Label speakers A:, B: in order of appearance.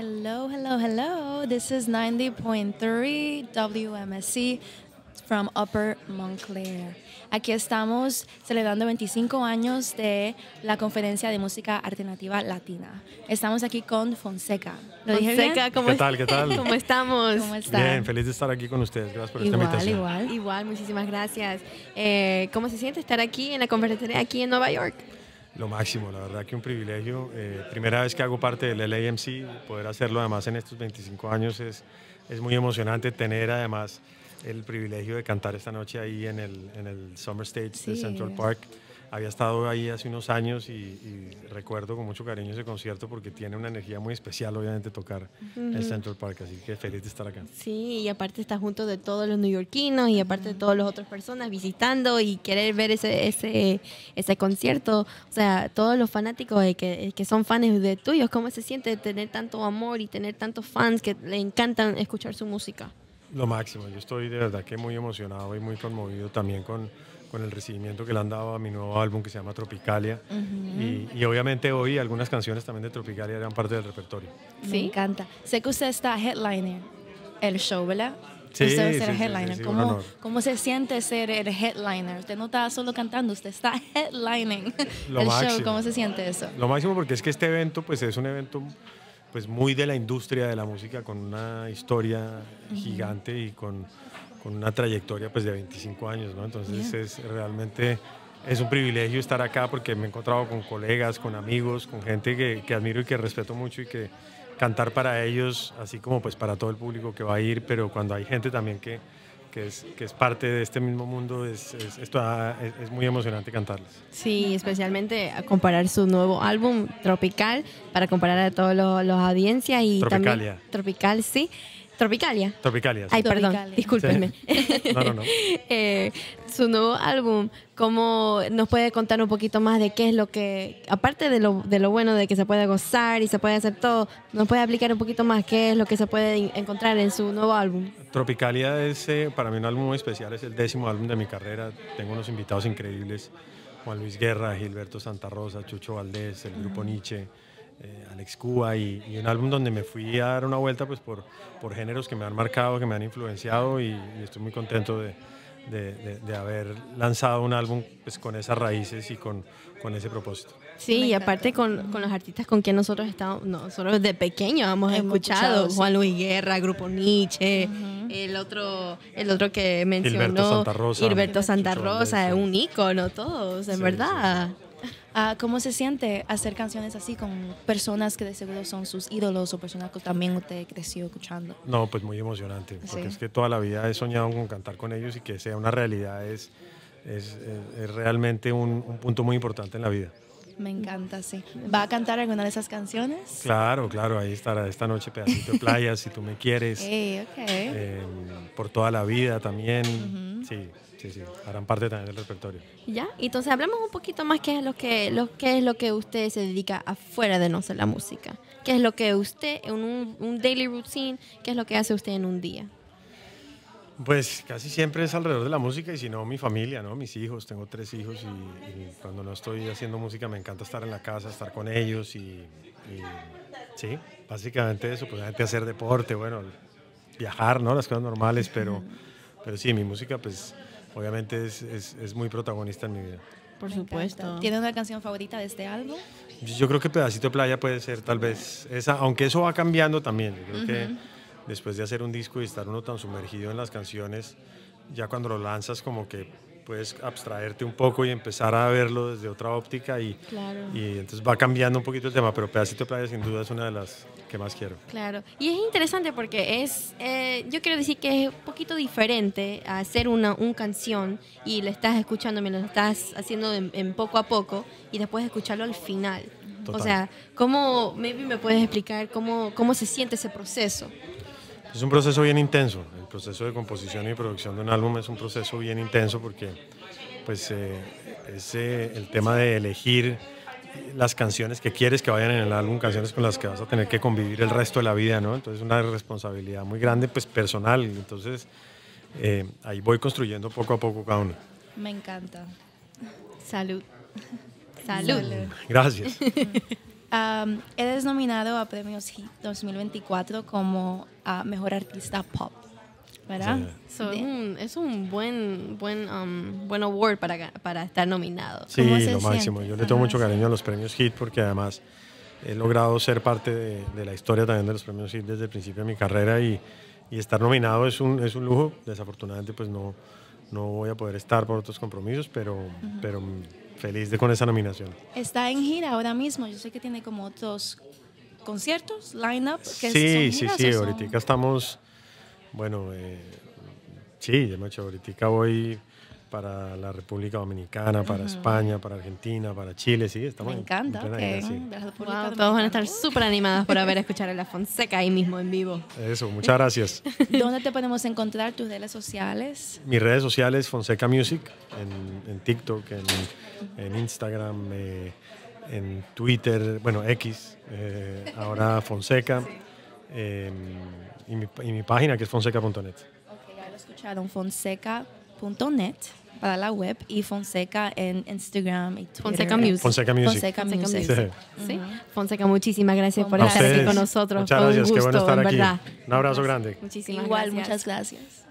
A: Hello, hello, hello. This is 90.3 WMSC from Upper Montclair. Aquí estamos celebrando 25 años de la Conferencia de Música Alternativa Latina. Estamos aquí con Fonseca. Fonseca,
B: ¿cómo ¿Qué tal? ¿Qué tal? ¿Cómo estamos? Bien, feliz de estar aquí con ustedes. Gracias por esta invitación.
C: Igual, igual. Muchísimas gracias. Eh, ¿Cómo se siente estar aquí en la conferencia aquí en
A: Nueva York?
B: Lo máximo, la verdad que un privilegio. Eh, primera vez que hago parte del LAMC, poder hacerlo además en estos 25 años es, muy emocionante tener además el privilegio de cantar esta noche ahí en el, Summer Stage de Central Park había estado ahí hace unos años y, recuerdo con mucho cariño ese concierto porque tiene una energía muy especial, obviamente, tocar en el Central Park. Así que feliz de estar acá.
C: Sí, y aparte está junto de todos los neoyorquinos y aparte de todas las otras personas visitando y querer ver ese, ese, ese concierto. O sea, todos los fanáticos que, que son fans de tuyos, ¿cómo se siente tener tanto amor y tener tantos fans que le encantan escuchar su música?
B: Lo máximo, yo estoy de verdad que muy emocionado y muy conmovido también con con el recibimiento que le han dado a mi nuevo álbum que se llama Tropicalia. y, obviamente hoy algunas canciones también de Tropicalia eran parte del repertorio.
A: Sí, me encanta. Sé que usted está headliner el show, ¿verdad?
B: Sí, sí, ser sí, headliner. ¿Cómo,
A: ¿Cómo, se siente ser el headliner? Usted no está solo cantando, usted está headlining el show. ¿Cómo se siente eso? Lo
B: máximo porque es que este evento pues es un evento pues muy de la industria de la música con una historia gigante y con con una trayectoria pues de 25 años, ¿no? Entonces es realmente es un privilegio estar acá porque me he encontrado con colegas, con amigos, con gente que, que, admiro y que respeto mucho y que cantar para ellos, así como pues para todo el público que va a ir, pero cuando hay gente también que, que, es, que es parte de este mismo mundo, es, es, es muy emocionante cantarles.
C: Sí, especialmente a comparar su nuevo álbum, Tropical, para comparar a todas los audiencias y también... Tropical, sí. Tropicalia.
B: Tropicalia. Sí. Ay, perdón, discúlpenme.
A: No, no, no.
C: Eh, su nuevo álbum, ¿cómo nos puede contar un poquito más de qué es lo que, aparte de lo, de lo bueno de que se puede gozar y se puede hacer todo, nos puede aplicar un poquito más qué es lo que se puede encontrar en su nuevo álbum?
B: Tropicalia es eh, para mí un álbum muy especial, es el décimo álbum de mi carrera. Tengo unos invitados increíbles, Juan Luis Guerra, Gilberto Santa Rosa, Chucho Valdés, el grupo Nietzsche eh, Alex Cuba y, un álbum donde me fui a dar una vuelta pues, por, por géneros que me han marcado, que me han influenciado y, estoy muy contento de, de, haber lanzado un álbum pues, con esas raíces y con, ese propósito.
C: Sí, y aparte con, los artistas con quien nosotros estamos, nosotros de pequeño hemos, escuchado, Juan Luis Guerra, Grupo Nietzsche, el otro el otro
A: que mencionó, Gilberto Santa Rosa, Gilberto Santa Rosa, un ícono todos, en verdad. Ah, ¿Cómo se siente hacer canciones así con personas que de seguro son sus ídolos o personas que también usted creció escuchando?
B: No, pues muy emocionante, porque es que toda la vida he soñado con cantar con ellos y que sea una realidad es, es, realmente un, punto muy importante en la vida.
A: Me encanta, sí. ¿Va a cantar alguna de esas canciones?
B: Claro, claro, ahí estará esta noche Pedacito de Playa, Si tú me quieres.
A: Em,
B: por toda la vida también. Sí. Sí, sí, harán parte también del repertorio.
C: Ya, entonces hablemos un poquito más qué es lo que, es lo que usted se dedica afuera de no ser la música. ¿Qué es lo que usted, en un, daily routine, qué es lo que hace usted en un día?
B: Pues casi siempre es alrededor de la música y si no, mi familia, ¿no? Mis hijos, tengo tres hijos y, cuando no estoy haciendo música me encanta estar en la casa, estar con ellos y, sí, básicamente eso, pues hacer deporte, bueno, viajar, ¿no? Las cosas normales, pero, pero sí, mi música pues obviamente es, muy protagonista en mi vida.
A: Por supuesto. ¿Tiene una canción favorita de este álbum?
B: Yo creo que Pedacito de Playa puede ser tal vez esa, aunque eso va cambiando también. creo que después de hacer un disco y estar uno tan sumergido en las canciones, ya cuando lo lanzas como que puedes abstraerte un poco y empezar a verlo desde otra óptica y, entonces va cambiando un poquito el tema, pero Pedacito de Playa sin duda es una de las que más quiero.
C: Claro, y es interesante porque es, eh, yo quiero decir que es un poquito diferente hacer una un canción y la estás escuchando, me la estás haciendo en, poco a poco y después escucharlo al final. O sea, ¿cómo, maybe me puedes explicar cómo, cómo se siente ese proceso?
B: Es un proceso bien intenso. El proceso de composición y producción de un álbum es un proceso bien intenso porque pues, eh, es eh, el tema de elegir las canciones que quieres que vayan en el álbum, canciones con las que vas a tener que convivir el resto de la vida, ¿no? Entonces una responsabilidad muy grande, pues personal. Entonces eh, ahí voy construyendo poco a poco cada uno.
A: Me encanta. Salud. Salud. Gracias. He eres nominado a Premios HIT 2024 como a ah, Mejor Artista Pop. ¿Verdad?
C: es, un, buen buen award para, para estar nominado. Sí, lo máximo. Yo le tengo mucho
B: cariño a los premios HIT porque además he logrado ser parte de, la historia también de los premios HIT desde el principio de mi carrera y, y estar nominado es un, es un lujo. Desafortunadamente pues no, no voy a poder estar por otros compromisos, pero, pero Feliz de, con esa nominación.
A: Está en gira ahora mismo. Yo sé que tiene como dos conciertos, line-up.
B: Sí, sí, sí, sí. Ahorita estamos. Bueno, eh, sí, de hecho, ahorita voy para la República Dominicana, para España, para Argentina, para Chile, sí, estamos Me encanta,
C: todos van a estar súper animados por haber escuchado a La
A: Fonseca ahí mismo en vivo.
B: Eso, muchas gracias.
A: ¿Dónde te podemos encontrar tus redes sociales?
B: Mis redes sociales, Fonseca Music, en, en TikTok, en, Instagram, eh, en Twitter, bueno, X, eh, ahora Fonseca, em, y, mi, y, mi, página que es fonseca.net. Ok,
A: ya lo escucharon, Fonseca net para la web y Fonseca en Instagram y Fonseca
C: Music.
B: Fonseca Music. Fonseca,
A: Sí. Fonseca,
C: muchísimas gracias por estar aquí con nosotros. Muchas gracias, un gusto, qué bueno estar aquí.
B: Un abrazo grande.
C: Muchísimas Igual, muchas gracias.